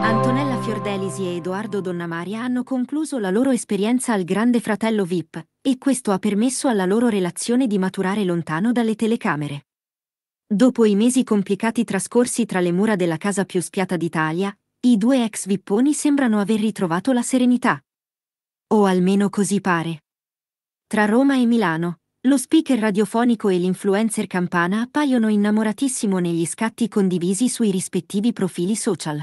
Antonella Fiordelisi e Edoardo Donnamaria hanno concluso la loro esperienza al Grande Fratello VIP, e questo ha permesso alla loro relazione di maturare lontano dalle telecamere. Dopo i mesi complicati trascorsi tra le mura della casa più spiata d'Italia, i due ex vipponi sembrano aver ritrovato la serenità. O almeno così pare. Tra Roma e Milano, lo speaker radiofonico e l'influencer campana appaiono innamoratissimo negli scatti condivisi sui rispettivi profili social.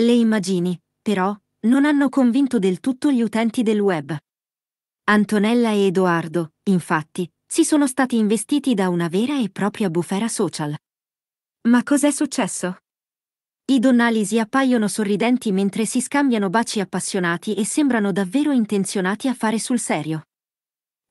Le immagini, però, non hanno convinto del tutto gli utenti del web. Antonella e Edoardo, infatti, si sono stati investiti da una vera e propria bufera social. Ma cos'è successo? I donnalisi appaiono sorridenti mentre si scambiano baci appassionati e sembrano davvero intenzionati a fare sul serio.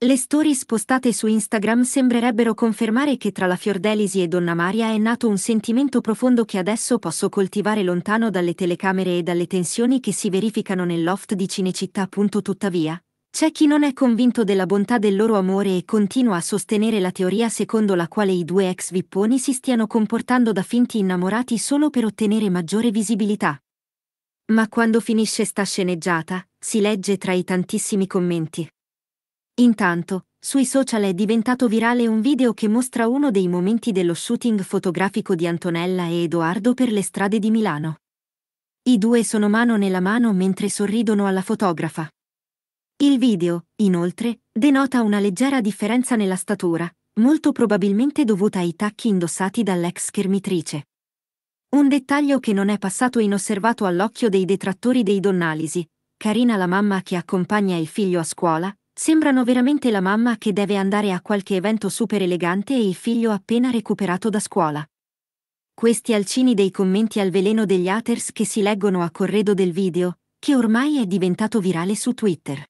Le storie spostate su Instagram sembrerebbero confermare che tra la Fiordelisi e Donna Maria è nato un sentimento profondo che adesso posso coltivare lontano dalle telecamere e dalle tensioni che si verificano nel loft di Cinecittà. Tuttavia, c'è chi non è convinto della bontà del loro amore e continua a sostenere la teoria secondo la quale i due ex vipponi si stiano comportando da finti innamorati solo per ottenere maggiore visibilità. Ma quando finisce sta sceneggiata, si legge tra i tantissimi commenti. Intanto, sui social è diventato virale un video che mostra uno dei momenti dello shooting fotografico di Antonella e Edoardo per le strade di Milano. I due sono mano nella mano mentre sorridono alla fotografa. Il video, inoltre, denota una leggera differenza nella statura, molto probabilmente dovuta ai tacchi indossati dall'ex schermitrice. Un dettaglio che non è passato inosservato all'occhio dei detrattori dei Donnalisi, Carina la mamma che accompagna il figlio a scuola, Sembrano veramente la mamma che deve andare a qualche evento super elegante e il figlio appena recuperato da scuola. Questi alcini dei commenti al veleno degli haters che si leggono a corredo del video, che ormai è diventato virale su Twitter.